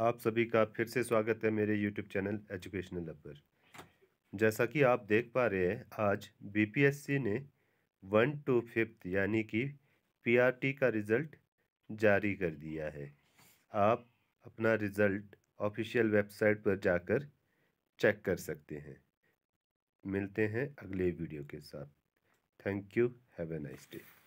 आप सभी का फिर से स्वागत है मेरे YouTube चैनल एजुकेशनल अपर पर जैसा कि आप देख पा रहे हैं आज बीपीएससी ने वन टू फिफ्थ यानी कि पीआरटी का रिज़ल्ट जारी कर दिया है आप अपना रिज़ल्ट ऑफिशियल वेबसाइट पर जाकर चेक कर सकते हैं मिलते हैं अगले वीडियो के साथ thank you have a nice day